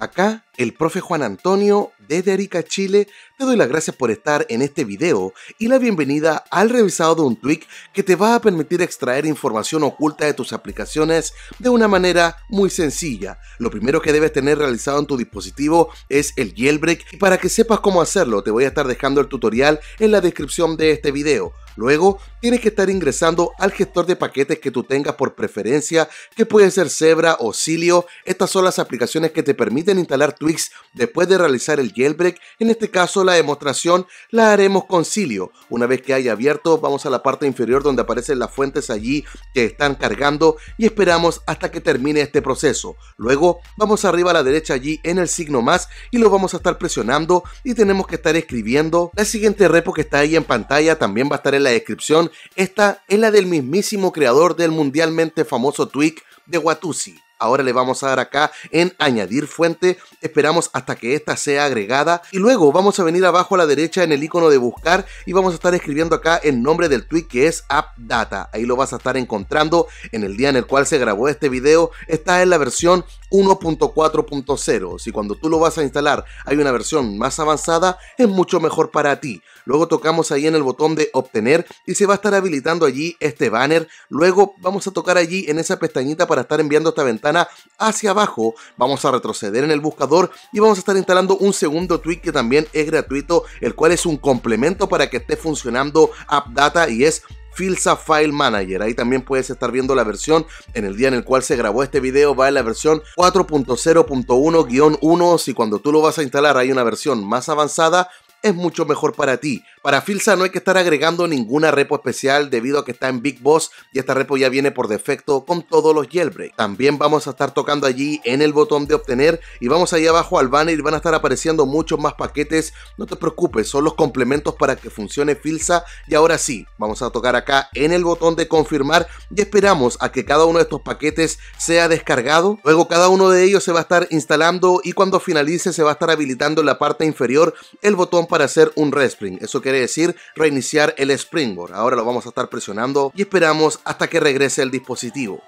Acá el profe Juan Antonio desde Arica, Chile. Te doy las gracias por estar en este video y la bienvenida al revisado de un tweak que te va a permitir extraer información oculta de tus aplicaciones de una manera muy sencilla. Lo primero que debes tener realizado en tu dispositivo es el jailbreak y para que sepas cómo hacerlo te voy a estar dejando el tutorial en la descripción de este video. Luego, tienes que estar ingresando al gestor de paquetes que tú tengas por preferencia, que puede ser Zebra o Cilio. Estas son las aplicaciones que te permiten instalar Twix después de realizar el jailbreak. En este caso, la demostración la haremos con Cilio. Una vez que haya abierto, vamos a la parte inferior donde aparecen las fuentes allí que están cargando y esperamos hasta que termine este proceso. Luego, vamos arriba a la derecha allí en el signo más y lo vamos a estar presionando y tenemos que estar escribiendo. La siguiente repo que está ahí en pantalla también va a estar en la descripción, esta es la del mismísimo creador del mundialmente famoso tweet de Watusi. Ahora le vamos a dar acá en añadir fuente, esperamos hasta que esta sea agregada y luego vamos a venir abajo a la derecha en el icono de buscar y vamos a estar escribiendo acá el nombre del tweet que es data Ahí lo vas a estar encontrando en el día en el cual se grabó este video. Esta es la versión 1.4.0. Si cuando tú lo vas a instalar hay una versión más avanzada, es mucho mejor para ti. Luego tocamos ahí en el botón de obtener y se va a estar habilitando allí este banner. Luego vamos a tocar allí en esa pestañita para estar enviando esta ventana hacia abajo. Vamos a retroceder en el buscador y vamos a estar instalando un segundo tweak que también es gratuito, el cual es un complemento para que esté funcionando AppData y es Filsa File Manager. Ahí también puedes estar viendo la versión en el día en el cual se grabó este video, va en la versión 4.0.1-1. Si cuando tú lo vas a instalar hay una versión más avanzada, es mucho mejor para ti para Filsa no hay que estar agregando ninguna repo especial debido a que está en Big Boss y esta repo ya viene por defecto con todos los jailbreak. También vamos a estar tocando allí en el botón de obtener y vamos ahí abajo al banner y van a estar apareciendo muchos más paquetes. No te preocupes, son los complementos para que funcione Filsa y ahora sí, vamos a tocar acá en el botón de confirmar y esperamos a que cada uno de estos paquetes sea descargado. Luego cada uno de ellos se va a estar instalando y cuando finalice se va a estar habilitando en la parte inferior el botón para hacer un respring. Eso quiere decir reiniciar el Springboard. Ahora lo vamos a estar presionando y esperamos hasta que regrese el dispositivo.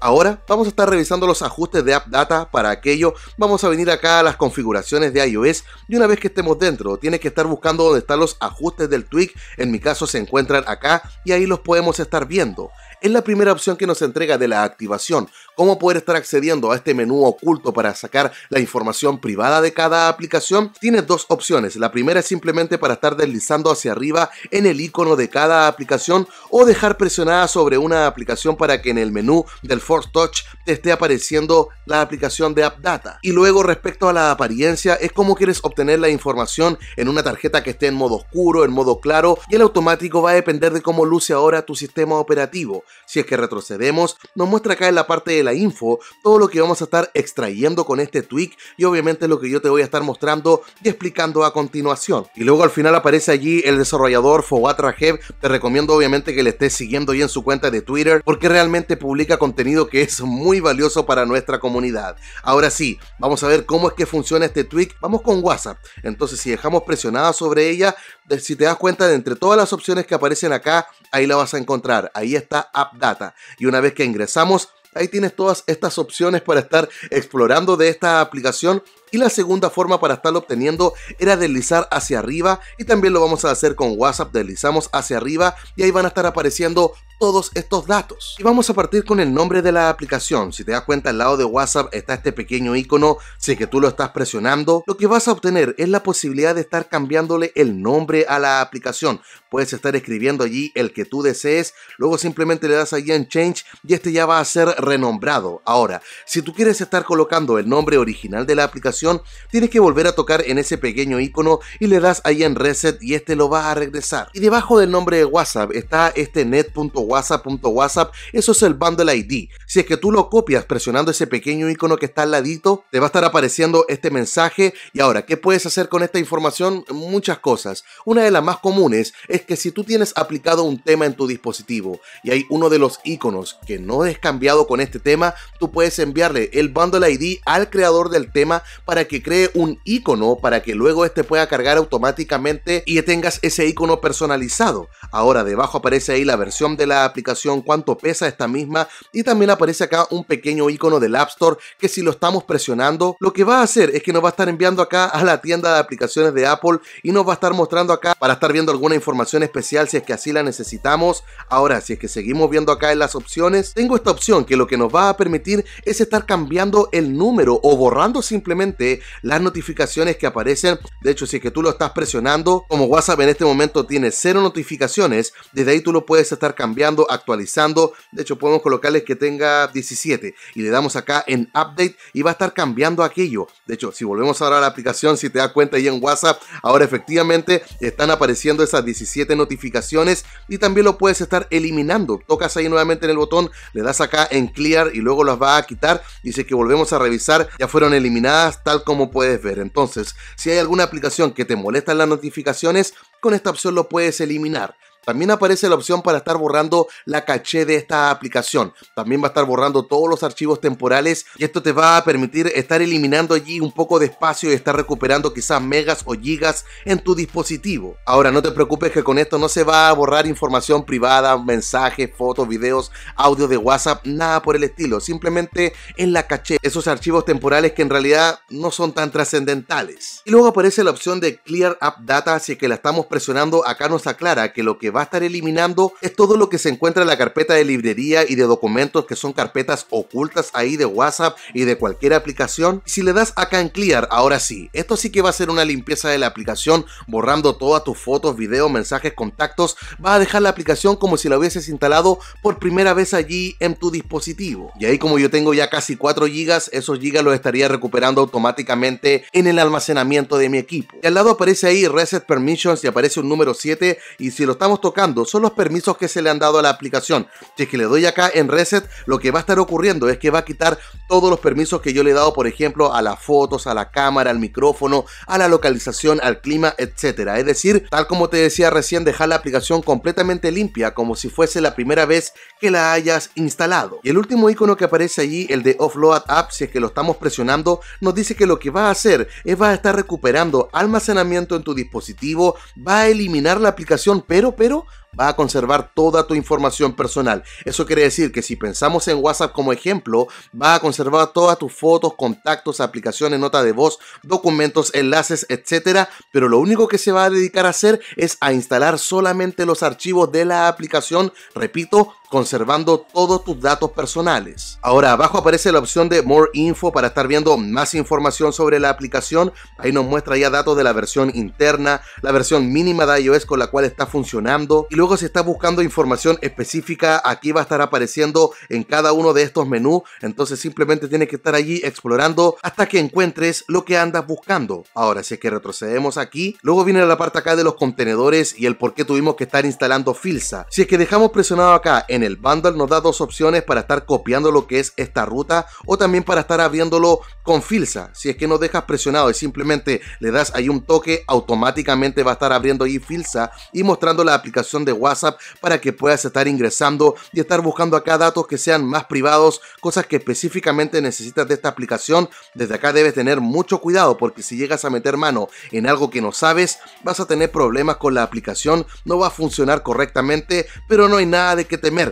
Ahora vamos a estar revisando los ajustes de App Data. Para aquello vamos a venir acá a las configuraciones de iOS y una vez que estemos dentro tiene que estar buscando dónde están los ajustes del tweak. En mi caso se encuentran acá y ahí los podemos estar viendo es la primera opción que nos entrega de la activación, cómo poder estar accediendo a este menú oculto para sacar la información privada de cada aplicación, tiene dos opciones. La primera es simplemente para estar deslizando hacia arriba en el icono de cada aplicación o dejar presionada sobre una aplicación para que en el menú del Force Touch te esté apareciendo la aplicación de Data Y luego respecto a la apariencia, es cómo quieres obtener la información en una tarjeta que esté en modo oscuro, en modo claro y el automático va a depender de cómo luce ahora tu sistema operativo. Si es que retrocedemos, nos muestra acá en la parte de la info todo lo que vamos a estar extrayendo con este tweak y obviamente lo que yo te voy a estar mostrando y explicando a continuación. Y luego al final aparece allí el desarrollador Fogatra Te recomiendo obviamente que le estés siguiendo y en su cuenta de Twitter porque realmente publica contenido que es muy valioso para nuestra comunidad. Ahora sí, vamos a ver cómo es que funciona este tweak. Vamos con WhatsApp. Entonces si dejamos presionada sobre ella, si te das cuenta de entre todas las opciones que aparecen acá, ahí la vas a encontrar. Ahí está Data. Y una vez que ingresamos, ahí tienes todas estas opciones para estar explorando de esta aplicación. Y la segunda forma para estar obteniendo era deslizar hacia arriba y también lo vamos a hacer con WhatsApp, deslizamos hacia arriba y ahí van a estar apareciendo todos estos datos. Y vamos a partir con el nombre de la aplicación. Si te das cuenta, al lado de WhatsApp está este pequeño icono. Si que tú lo estás presionando, lo que vas a obtener es la posibilidad de estar cambiándole el nombre a la aplicación. Puedes estar escribiendo allí el que tú desees, luego simplemente le das allí en Change y este ya va a ser renombrado. Ahora, si tú quieres estar colocando el nombre original de la aplicación, tienes que volver a tocar en ese pequeño icono y le das ahí en Reset y este lo va a regresar. Y debajo del nombre de WhatsApp está este net.whatsapp whatsapp.whatsapp, eso es el bundle ID. Si es que tú lo copias presionando ese pequeño icono que está al ladito, te va a estar apareciendo este mensaje. Y ahora, ¿qué puedes hacer con esta información? Muchas cosas. Una de las más comunes es que si tú tienes aplicado un tema en tu dispositivo y hay uno de los iconos que no es cambiado con este tema, tú puedes enviarle el bundle ID al creador del tema para que cree un icono para que luego este pueda cargar automáticamente y tengas ese icono personalizado. Ahora debajo aparece ahí la versión de la aplicación, cuánto pesa esta misma y también aparece acá un pequeño icono del App Store que si lo estamos presionando, lo que va a hacer es que nos va a estar enviando acá a la tienda de aplicaciones de Apple y nos va a estar mostrando acá para estar viendo alguna información especial si es que así la necesitamos. Ahora, si es que seguimos viendo acá en las opciones, tengo esta opción que lo que nos va a permitir es estar cambiando el número o borrando simplemente las notificaciones que aparecen. De hecho, si es que tú lo estás presionando, como WhatsApp en este momento tiene cero notificaciones, desde ahí tú lo puedes estar cambiando actualizando. De hecho, podemos colocarles que tenga 17 y le damos acá en update y va a estar cambiando aquello. De hecho, si volvemos ahora a la aplicación, si te das cuenta ahí en WhatsApp, ahora efectivamente están apareciendo esas 17 notificaciones y también lo puedes estar eliminando. Tocas ahí nuevamente en el botón, le das acá en clear y luego las va a quitar. Dice que volvemos a revisar, ya fueron eliminadas tal como puedes ver. Entonces, si hay alguna aplicación que te molestan las notificaciones, con esta opción lo puedes eliminar. También aparece la opción para estar borrando la caché de esta aplicación. También va a estar borrando todos los archivos temporales y esto te va a permitir estar eliminando allí un poco de espacio y estar recuperando quizás megas o gigas en tu dispositivo. Ahora no te preocupes que con esto no se va a borrar información privada, mensajes, fotos, videos, audio de WhatsApp, nada por el estilo. Simplemente en la caché, esos archivos temporales que en realidad no son tan trascendentales. Y luego aparece la opción de Clear Up Data, así que la estamos presionando. Acá nos aclara que lo que va a estar eliminando es todo lo que se encuentra en la carpeta de librería y de documentos que son carpetas ocultas ahí de WhatsApp y de cualquier aplicación. Si le das acá en Clear, ahora sí, esto sí que va a ser una limpieza de la aplicación, borrando todas tus fotos, videos, mensajes, contactos. Va a dejar la aplicación como si la hubieses instalado por primera vez allí en tu dispositivo. Y ahí como yo tengo ya casi 4 GB, esos GB los estaría recuperando automáticamente en el almacenamiento de mi equipo. Y al lado aparece ahí Reset Permissions y aparece un número 7 y si lo estamos tocando son los permisos que se le han dado a la aplicación. Si es que le doy acá en reset, lo que va a estar ocurriendo es que va a quitar todos los permisos que yo le he dado, por ejemplo, a las fotos, a la cámara, al micrófono, a la localización, al clima, etcétera. Es decir, tal como te decía recién, dejar la aplicación completamente limpia, como si fuese la primera vez que la hayas instalado. Y el último icono que aparece allí, el de Offload App, si es que lo estamos presionando, nos dice que lo que va a hacer es va a estar recuperando almacenamiento en tu dispositivo, va a eliminar la aplicación, pero, pero va a conservar toda tu información personal. Eso quiere decir que si pensamos en WhatsApp como ejemplo, va a conservar todas tus fotos, contactos, aplicaciones, nota de voz, documentos, enlaces, etcétera, pero lo único que se va a dedicar a hacer es a instalar solamente los archivos de la aplicación, repito, conservando todos tus datos personales. Ahora abajo aparece la opción de More Info para estar viendo más información sobre la aplicación. Ahí nos muestra ya datos de la versión interna, la versión mínima de iOS con la cual está funcionando. Y luego si estás buscando información específica, aquí va a estar apareciendo en cada uno de estos menús. Entonces simplemente tienes que estar allí explorando hasta que encuentres lo que andas buscando. Ahora si es que retrocedemos aquí, luego viene la parte acá de los contenedores y el por qué tuvimos que estar instalando Filza, Si es que dejamos presionado acá en el bundle nos da dos opciones para estar copiando lo que es esta ruta o también para estar abriéndolo con filsa. Si es que no dejas presionado y simplemente le das ahí un toque, automáticamente va a estar abriendo ahí filsa y mostrando la aplicación de WhatsApp para que puedas estar ingresando y estar buscando acá datos que sean más privados, cosas que específicamente necesitas de esta aplicación. Desde acá debes tener mucho cuidado porque si llegas a meter mano en algo que no sabes, vas a tener problemas con la aplicación, no va a funcionar correctamente, pero no hay nada de que temer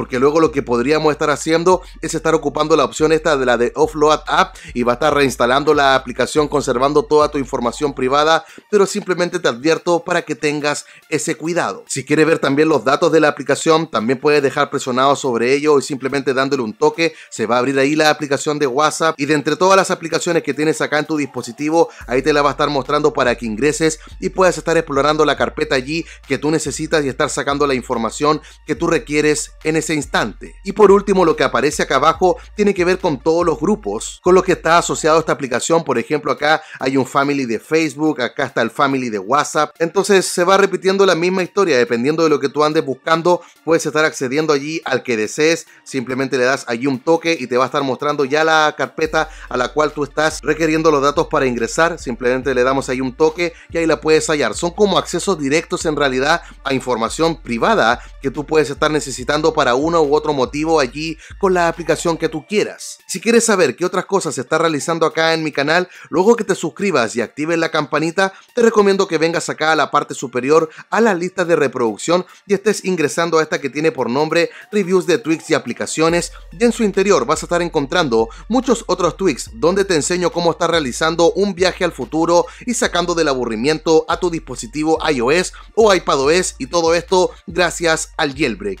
porque luego lo que podríamos estar haciendo es estar ocupando la opción esta de la de Offload App y va a estar reinstalando la aplicación conservando toda tu información privada, pero simplemente te advierto para que tengas ese cuidado. Si quieres ver también los datos de la aplicación, también puedes dejar presionado sobre ello y simplemente dándole un toque se va a abrir ahí la aplicación de WhatsApp y de entre todas las aplicaciones que tienes acá en tu dispositivo, ahí te la va a estar mostrando para que ingreses y puedas estar explorando la carpeta allí que tú necesitas y estar sacando la información que tú requieres en ese instante. Y por último, lo que aparece acá abajo tiene que ver con todos los grupos con los que está asociado esta aplicación. Por ejemplo, acá hay un family de Facebook, acá está el family de WhatsApp. Entonces se va repitiendo la misma historia. Dependiendo de lo que tú andes buscando, puedes estar accediendo allí al que desees. Simplemente le das allí un toque y te va a estar mostrando ya la carpeta a la cual tú estás requiriendo los datos para ingresar. Simplemente le damos ahí un toque y ahí la puedes hallar. Son como accesos directos en realidad a información privada que tú puedes estar necesitando para uno u otro motivo allí con la aplicación que tú quieras. Si quieres saber qué otras cosas se está realizando acá en mi canal, luego que te suscribas y actives la campanita, te recomiendo que vengas acá a la parte superior a la lista de reproducción y estés ingresando a esta que tiene por nombre Reviews de Tweaks y aplicaciones y en su interior vas a estar encontrando muchos otros Tweets donde te enseño cómo estar realizando un viaje al futuro y sacando del aburrimiento a tu dispositivo iOS o iPadOS y todo esto gracias al jailbreak.